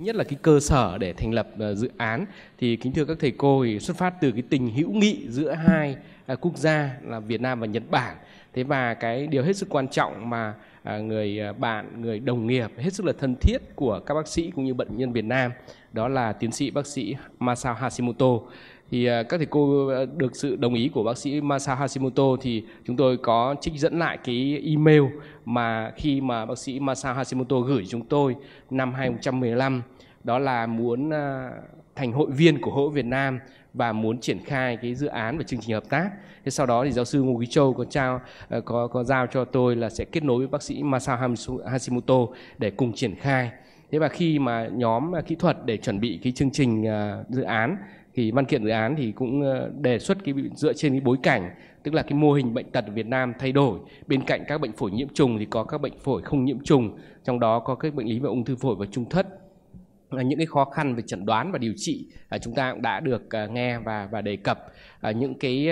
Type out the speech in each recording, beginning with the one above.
nhất là cái cơ sở để thành lập ờ, dự án thì kính thưa các thầy cô thì xuất phát từ cái tình hữu nghị giữa hai à, quốc gia là Việt Nam và Nhật Bản. Thế và cái điều hết sức quan trọng mà à, người à, bạn, người đồng nghiệp hết sức là thân thiết của các bác sĩ cũng như bệnh nhân Việt Nam đó là tiến sĩ bác sĩ Masao Hashimoto thì à, các thầy cô à, được sự đồng ý của bác sĩ Masao Hashimoto thì chúng tôi có trích dẫn lại cái email mà khi mà bác sĩ Masao Hashimoto gửi chúng tôi năm 2015 đó là muốn à, thành hội viên của Hội Việt Nam và muốn triển khai cái dự án và chương trình hợp tác. Thế sau đó thì giáo sư Ngô Quý Châu có trao có có giao cho tôi là sẽ kết nối với bác sĩ Masao Hashimoto để cùng triển khai thế và khi mà nhóm à, kỹ thuật để chuẩn bị cái chương trình à, dự án thì văn kiện dự án thì cũng ờ, đề xuất cái dựa trên cái bối cảnh tức là cái mô hình bệnh tật Việt Nam thay đổi bên cạnh các bệnh phổi nhiễm trùng thì có các bệnh phổi không nhiễm trùng trong đó có các bệnh lý về ung thư phổi và trung thất là những cái khó khăn về chẩn đoán và điều trị à, chúng ta cũng đã được nghe và và đề cập những cái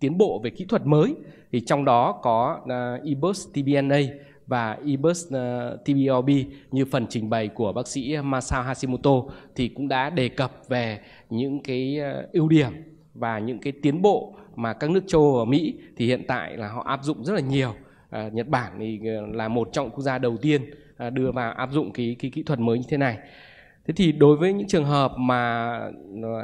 tiến bộ về kỹ thuật mới thì trong đó có eBus TBNA và EBUS ờ, TBOB như phần trình bày của bác sĩ Masao Hashimoto thì cũng đã đề cập về những cái ờ, ưu điểm và những cái tiến bộ mà các nước châu Âu và Mỹ thì hiện tại là họ áp dụng rất là nhiều. À, Nhật Bản thì là một trong quốc gia đầu tiên đưa vào áp dụng cái, cái kỹ thuật mới như thế này. Thế thì đối với những trường hợp mà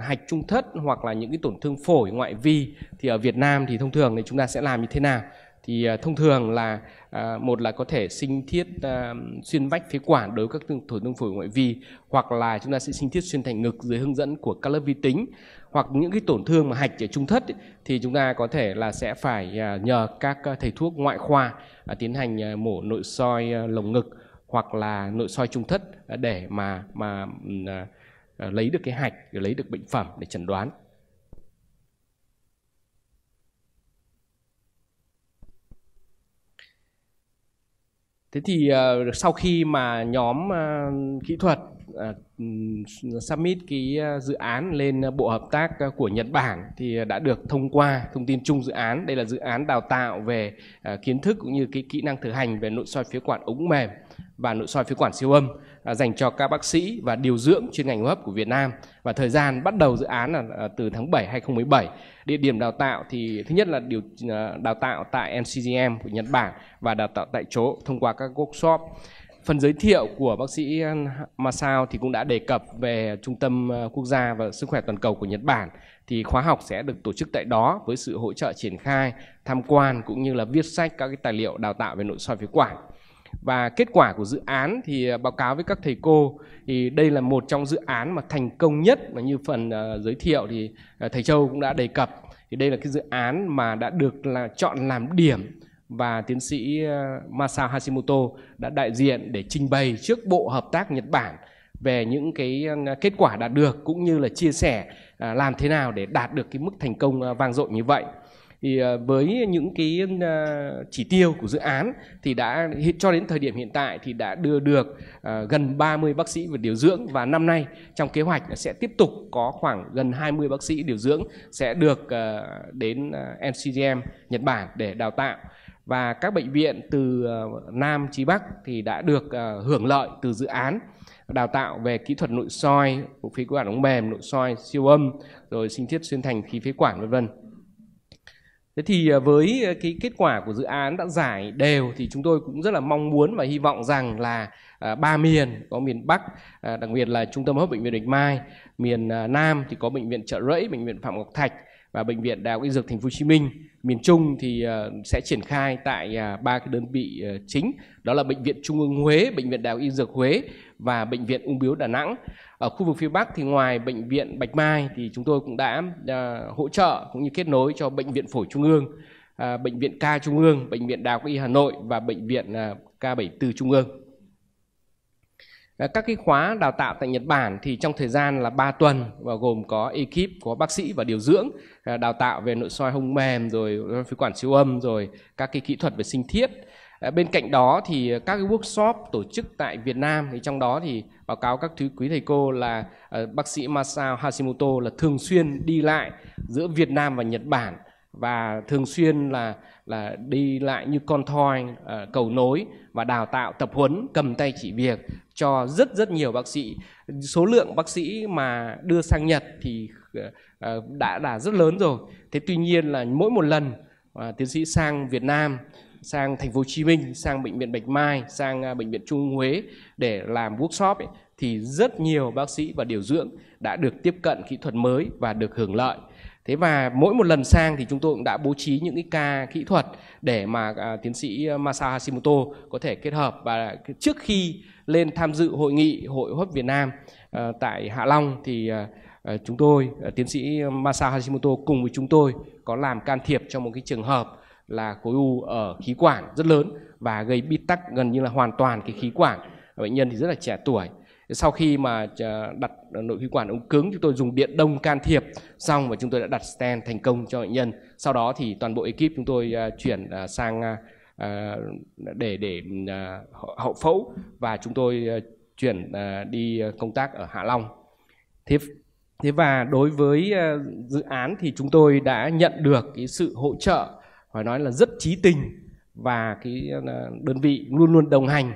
hạch trung thất hoặc là những cái tổn thương phổi ngoại vi thì ở Việt Nam thì thông thường thì chúng ta sẽ làm như thế nào? thì à, thông thường là à, một là có thể sinh thiết à, xuyên vách phế quản đối với các tổn thương phổi ngoại vi hoặc là chúng ta sẽ sinh thiết xuyên thành ngực dưới hướng dẫn của các lớp vi tính hoặc những cái tổn thương mà hạch ở trung thất ấy, thì chúng ta có thể là sẽ phải nhờ các thầy thuốc ngoại khoa tiến hành mổ nội soi lồng ngực hoặc là nội soi trung thất để mà mà lấy được cái hạch lấy được bệnh phẩm để chẩn đoán Thế thì uh, sau khi mà nhóm uh, kỹ thuật uh, ờ, submit cái uh, dự án lên bộ hợp tác uh, của Nhật Bản thì đã được thông qua thông tin chung dự án. Đây là dự án đào tạo về uh, kiến thức cũng như cái kỹ năng thực hành về nội soi phế quản ống mềm và nội soi phế quản siêu âm à, dành cho các bác sĩ và điều dưỡng chuyên ngành hô hấp của Việt Nam và thời gian bắt đầu dự án là à, từ tháng 7 2017 địa điểm đào tạo thì thứ nhất là điều à, đào tạo tại NCGM của Nhật Bản và đào tạo tại chỗ thông qua các workshop phần giới thiệu của bác sĩ Masao thì cũng đã đề cập về trung tâm quốc gia và sức khỏe toàn cầu của Nhật Bản thì khóa học sẽ được tổ chức tại đó với sự hỗ trợ triển khai tham quan cũng như là viết sách các cái tài liệu đào tạo về nội soi phế quản và kết quả của dự án thì à, báo cáo với các thầy cô thì đây là một trong dự án mà thành công nhất mà như phần à, giới thiệu thì à, thầy Châu cũng đã đề cập thì đây là cái dự án mà đã được là chọn làm điểm và tiến sĩ uh, Masao Hashimoto đã đại diện để trình bày trước bộ hợp tác Nhật Bản về những cái kết quả đạt được cũng như là chia sẻ làm thế nào để đạt được cái mức thành công vang dội như vậy thì ờ, với những cái ờ, chỉ tiêu của dự án thì đã cho đến thời điểm hiện tại thì đã đưa được ờ, gần 30 bác sĩ về điều dưỡng và năm nay trong kế hoạch sẽ tiếp tục có khoảng gần 20 bác sĩ điều dưỡng sẽ được đến MCGM Nhật Bản để đào tạo và các bệnh viện từ Nam chí Bắc thì đã được hưởng lợi từ dự án đào tạo về kỹ thuật nội soi, phế quản ống mềm, nội soi siêu âm, rồi sinh thiết xuyên thành khí phế quản vân vân. Thế thì à, với à, cái kết quả của dự án đã giải đều thì chúng tôi cũng rất là mong muốn và hy vọng rằng là à, ba miền có miền Bắc đặc biệt là trung tâm hấp bệnh viện Bạch Mai, miền Nam thì có bệnh viện Trợ Rẫy, bệnh viện Phạm Ngọc Thạch và bệnh viện Đại học Y Dược Thành phố Hồ Chí Minh miền Trung thì ờ, sẽ triển khai tại à, ba cái đơn vị ờ, chính đó là bệnh viện Trung ương Huế, bệnh viện Đại học Y Dược Huế và bệnh viện Ung biếu Đà Nẵng. Ở khu vực phía Bắc thì ngoài bệnh viện Bạch Mai thì chúng tôi cũng đã ờ, hỗ trợ cũng như kết nối cho bệnh viện Phổi Trung ương, bệnh viện Ca Trung ương, bệnh viện Đại học Y Hà Nội và bệnh viện K74 Trung ương. Ờ, các cái khóa đào tạo tại Nhật Bản thì trong thời gian là 3 tuần và gồm có ekip có bác sĩ và điều dưỡng ờ, đào tạo về nội soi hông mềm rồi ờ, phế quản siêu âm rồi các cái kỹ thuật về sinh thiết bên cạnh đó thì các cái workshop tổ chức tại Việt Nam thì trong đó thì báo cáo các thứ quý thầy cô là bác sĩ Masao Hashimoto là thường xuyên đi lại giữa Việt Nam và Nhật Bản và thường xuyên là là đi lại như con thoi à, cầu nối và đào tạo tập huấn cầm tay chỉ việc cho rất rất nhiều bác sĩ số lượng bác sĩ mà đưa sang Nhật thì à, đã là rất lớn rồi thế tuy nhiên là mỗi một lần à, tiến sĩ sang Việt Nam sang thành phố Hồ Chí Minh sang bệnh viện Bạch Mai sang bệnh viện Trung Huế để làm workshop ấy, thì rất nhiều bác sĩ và điều dưỡng đã được tiếp cận kỹ thuật mới và được hưởng lợi thế và mỗi một lần sang thì chúng tôi cũng đã bố trí những cái ca kỹ thuật để mà à, tiến sĩ à, Masao Hashimoto có thể kết hợp và trước khi lên tham dự hội nghị hội hấp Việt Nam à, tại Hạ Long thì à, à chúng tôi à, tiến sĩ Masao Hashimoto cùng với chúng tôi có làm can thiệp cho một cái trường hợp là khối u ở khí quản rất lớn và gây bít tắc gần như là hoàn toàn cái khí quản bệnh nhân thì rất là trẻ tuổi sau khi mà ờ, đặt nội khí quản ống cứng chúng tôi dùng điện đông can thiệp xong và chúng tôi đã đặt stent thành công cho bệnh nhân sau đó thì toàn bộ ekip chúng tôi ờ, chuyển ờ, sang để để hậu phẫu và chúng tôi chuyển đi công tác ở Hạ Long thế thế và đối với dự án thì chúng tôi đã nhận được cái sự hỗ trợ phải nói là rất trí tình và cái đơn vị luôn luôn đồng hành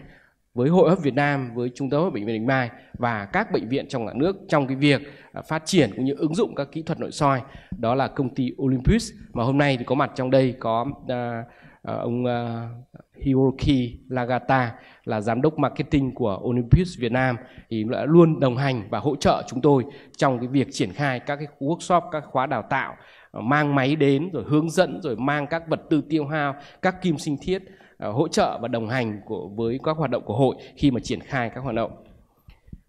với Hội hấp Việt Nam, với Trung tâm bệnh viện Bình Mai và các bệnh viện trong cả nước trong cái việc à, phát triển cũng như ứng dụng các kỹ thuật nội soi. Đó là công ty Olympus mà hôm nay thì có mặt trong đây có uh, ông uh, Hiroki Lagata là giám đốc marketing của Olympus Việt Nam thì đã luôn đồng hành và hỗ trợ chúng tôi trong cái việc triển khai các cái workshop, các khóa đào tạo mang máy đến rồi hướng dẫn rồi mang các vật tư tiêu hao, các kim sinh thiết Ờ, hỗ trợ và đồng hành của với các hoạt động của hội khi mà triển khai các hoạt động.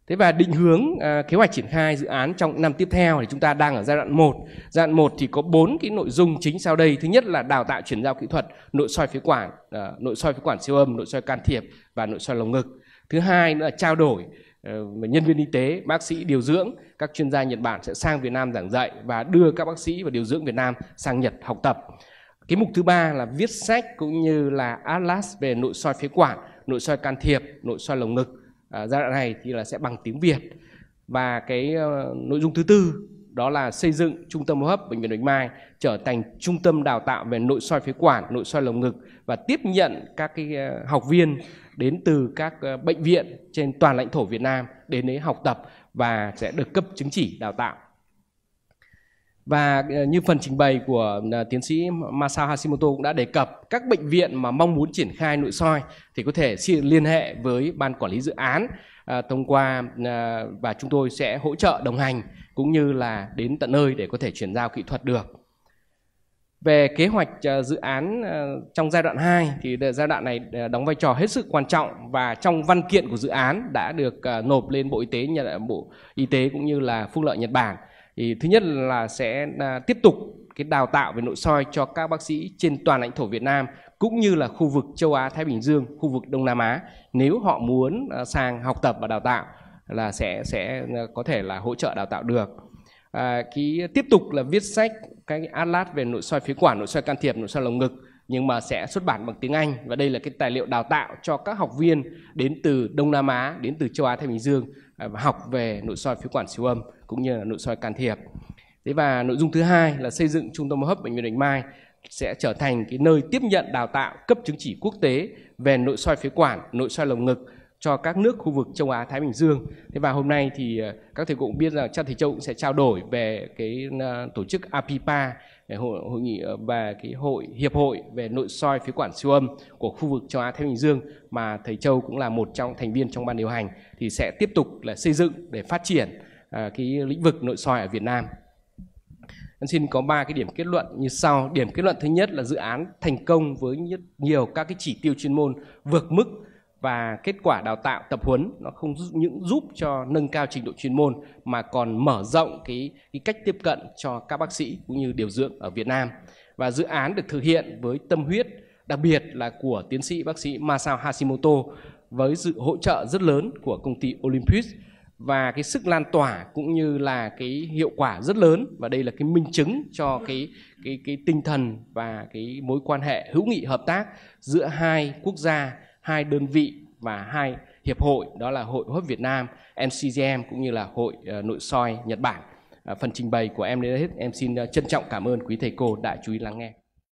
Thế và định hướng ờ, kế hoạch triển khai dự án trong năm tiếp theo thì chúng ta đang ở giai đoạn 1. Giai đoạn 1 thì có bốn cái nội dung chính sau đây. Thứ nhất là đào tạo chuyển giao kỹ thuật, nội soi phế quản, ờ, nội soi phế quản siêu âm, nội soi can thiệp và nội soi lồng ngực. Thứ hai nữa là trao đổi nhân viên y tế, bác sĩ điều dưỡng, các chuyên gia Nhật Bản sẽ sang Việt Nam giảng dạy và đưa các bác sĩ và điều dưỡng Việt Nam sang Nhật học tập cái mục thứ ba là viết sách cũng như là atlas về nội soi phế quản nội soi can thiệp nội soi lồng ngực à, giai đoạn này thì là sẽ bằng tiếng việt và cái uh, nội dung thứ tư đó là xây dựng trung tâm hô hấp bệnh viện Bạch Mai trở thành trung tâm đào tạo về nội soi phế quản, nội soi lồng ngực và tiếp nhận các cái ờ, học viên đến từ các ờ, bệnh viện trên toàn lãnh thổ Việt Nam đến đấy học tập và sẽ được cấp chứng chỉ đào tạo. Và ờ, như phần trình bày của ờ, tiến sĩ Masao Hashimoto cũng đã đề cập, các bệnh viện mà mong muốn triển khai nội soi thì có thể liên hệ với ban quản lý dự án ờ, thông qua và chúng tôi sẽ hỗ trợ đồng hành cũng như là đến tận nơi để có thể chuyển giao kỹ thuật được. Về kế hoạch dự án trong giai đoạn 2 thì giai đoạn này đóng vai trò hết sức quan trọng và trong văn kiện của dự án đã được nộp lên Bộ Y tế Bộ Y tế cũng như là Phúc lợi Nhật Bản thì thứ nhất là sẽ à, tiếp tục cái đào tạo về nội soi cho các bác sĩ trên toàn lãnh thổ Việt Nam cũng như là khu vực châu Á Thái Bình Dương, khu vực Đông Nam Á nếu họ muốn à, sang học tập và đào tạo là sẽ sẽ à, có thể là hỗ trợ đào tạo được. À, cái tiếp tục là viết sách cái atlas về nội soi phế quản, nội soi can thiệp, nội soi lồng ngực nhưng mà sẽ xuất bản bằng tiếng Anh và đây là cái tài liệu đào tạo cho các học viên đến từ Đông Nam Á, đến từ châu Á Thái Bình Dương À, và học về nội soi phế quản siêu âm cũng như là nội soi can thiệp. Thế và nội dung thứ hai là xây dựng trung tâm hô hấp bệnh viện Bạch Mai sẽ trở thành cái nơi tiếp nhận đào tạo cấp chứng chỉ quốc tế về nội soi phế quản, nội soi lồng ngực cho các nước khu vực châu Á Thái Bình Dương. Thế và hôm nay thì à, các thầy cũng biết rằng chắc thầy châu cũng sẽ trao đổi về cái à, tổ chức APIPA hội, hội nghị về ờ, cái hội hiệp hội về nội soi phế quản siêu âm của khu vực châu Á Thái Bình Dương mà thầy Châu cũng là một trong thành viên trong ban điều hành thì sẽ tiếp tục là xây dựng để phát triển à, cái lĩnh vực nội soi ở Việt Nam. Em xin có ba cái điểm kết luận như sau. Điểm kết luận thứ nhất là dự án thành công với nhiều các cái chỉ tiêu chuyên môn vượt mức và kết quả đào tạo tập huấn nó không những giúp cho nâng cao trình độ chuyên môn mà còn mở rộng cái, cái cách tiếp cận cho các bác sĩ cũng như điều dưỡng ở Việt Nam. Và dự án được thực hiện với tâm huyết đặc biệt là của tiến sĩ bác sĩ Masao Hashimoto với sự hỗ trợ rất lớn của công ty Olympus và cái sức lan tỏa cũng như là cái hiệu quả rất lớn và đây là cái minh chứng cho cái cái cái tinh thần và cái mối quan hệ hữu nghị hợp tác giữa hai quốc gia hai đơn vị và hai hiệp hội đó là Hội Hấp Việt Nam, MCGM cũng như là Hội ờ, Nội soi Nhật Bản. Ờ, phần trình bày của em đến hết, em xin ờ, trân trọng cảm ơn quý thầy cô đã chú ý lắng nghe.